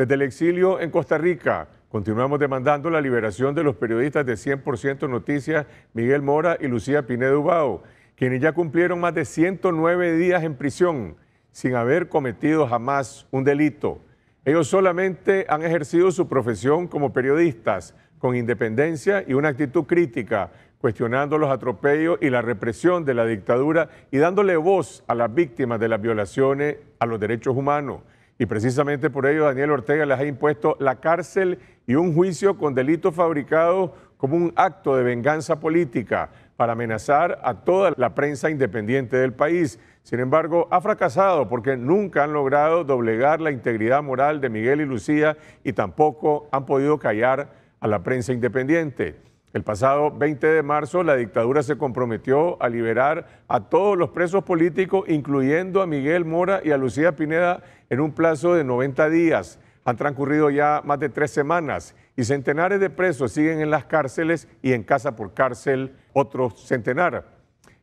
Desde el exilio en Costa Rica, continuamos demandando la liberación de los periodistas de 100% Noticias Miguel Mora y Lucía Pineda Ubao, quienes ya cumplieron más de 109 días en prisión sin haber cometido jamás un delito. Ellos solamente han ejercido su profesión como periodistas, con independencia y una actitud crítica, cuestionando los atropellos y la represión de la dictadura y dándole voz a las víctimas de las violaciones a los derechos humanos. Y precisamente por ello Daniel Ortega les ha impuesto la cárcel y un juicio con delitos fabricados como un acto de venganza política para amenazar a toda la prensa independiente del país. Sin embargo, ha fracasado porque nunca han logrado doblegar la integridad moral de Miguel y Lucía y tampoco han podido callar a la prensa independiente. El pasado 20 de marzo, la dictadura se comprometió a liberar a todos los presos políticos, incluyendo a Miguel Mora y a Lucía Pineda, en un plazo de 90 días. Han transcurrido ya más de tres semanas y centenares de presos siguen en las cárceles y en casa por cárcel otros centenares.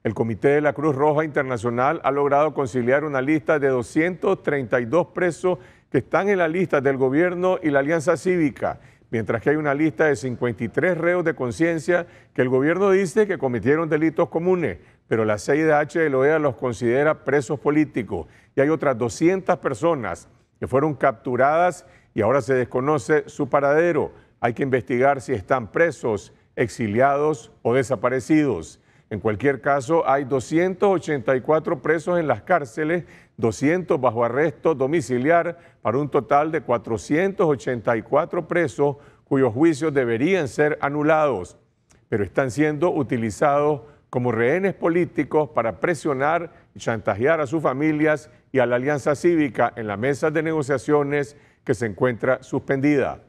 El Comité de la Cruz Roja Internacional ha logrado conciliar una lista de 232 presos que están en la lista del gobierno y la Alianza Cívica mientras que hay una lista de 53 reos de conciencia que el gobierno dice que cometieron delitos comunes, pero la CIDH de la OEA los considera presos políticos. Y hay otras 200 personas que fueron capturadas y ahora se desconoce su paradero. Hay que investigar si están presos, exiliados o desaparecidos. En cualquier caso, hay 284 presos en las cárceles, 200 bajo arresto domiciliar, para un total de 484 presos cuyos juicios deberían ser anulados, pero están siendo utilizados como rehenes políticos para presionar y chantajear a sus familias y a la Alianza Cívica en la mesa de negociaciones que se encuentra suspendida.